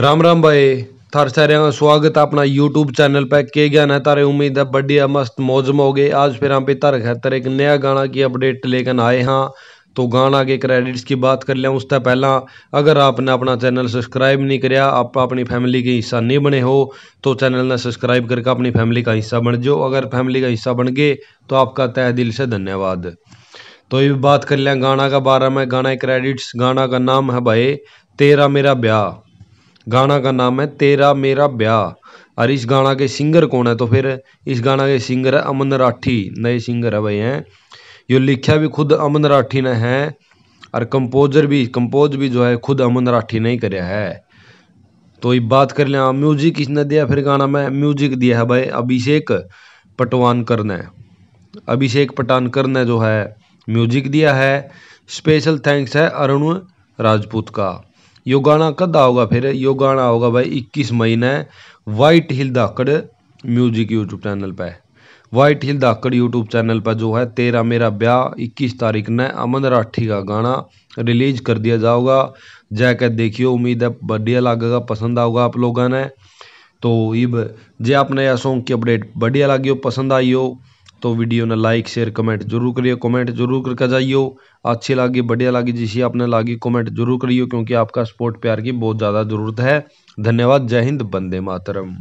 राम राम भाई थार सारे स्वागत अपना यूट्यूब चैनल पे के ज्ञान है तारे उम्मीद है बढ़िया मस्त मौज में हो गए आज फिर हम पे तारक हैतर एक नया गाना की अपडेट लेकर आए हाँ तो गाना के क्रेडिट्स की बात कर लें उससे पहला अगर आपने अपना चैनल सब्सक्राइब नहीं कराया आप अपनी फैमिली के हिस्सा नहीं बने हो तो चैनल ने सब्सक्राइब करके अपनी फैमिली का हिस्सा बन जाओ अगर फैमिली का हिस्सा बन गए तो आपका तय दिल से धन्यवाद तो ये बात कर लें गाना का बारे में गाना क्रेडिट्स गाना का नाम है भाई तेरा मेरा ब्याह गाना का नाम है तेरा मेरा ब्याह और इस गाना के सिंगर कौन है तो फिर इस गाना के सिंगर है अमन राठी नए सिंगर है भाई हैं ये लिखा भी खुद अमन राठी ने है और कंपोजर भी कंपोज भी जो है खुद अमन राठी ने ही कराया है तो ये बात कर लें म्यूजिक हाँ, इसने दिया फिर गाना में म्यूजिक दिया है भाई अभिषेक पटवानकर ने अभिषेक पटानकर ने जो है म्यूजिक दिया है स्पेशल थैंक्स है अरुण राजपूत का गाना कद आओगा फिर गाना होगा भाई इक्कीस मई ने white hill Dhakad music YouTube channel पर white hill Dhakad YouTube channel पर जो है तेरा मेरा ब्याह इक्कीस तारीख ने अमन राठी का गाना रिलीज कर दिया जाओगा जाकर देखियो उम्मीद है बढ़िया लगेगा पसंद आओगा आप लोगों ने तो ये जे आपने यह सॉन्ग की अपडेट बढ़िया लगी हो पसंद आई हो तो वीडियो ने लाइक शेयर कमेंट जरूर करियो कमेंट जरूर करके जाइयो अच्छी लागे बढ़िया लागे जिसे आपने लागी कमेंट जरूर करियो क्योंकि आपका सपोर्ट प्यार की बहुत ज़्यादा ज़रूरत है धन्यवाद जय हिंद बंदे मातरम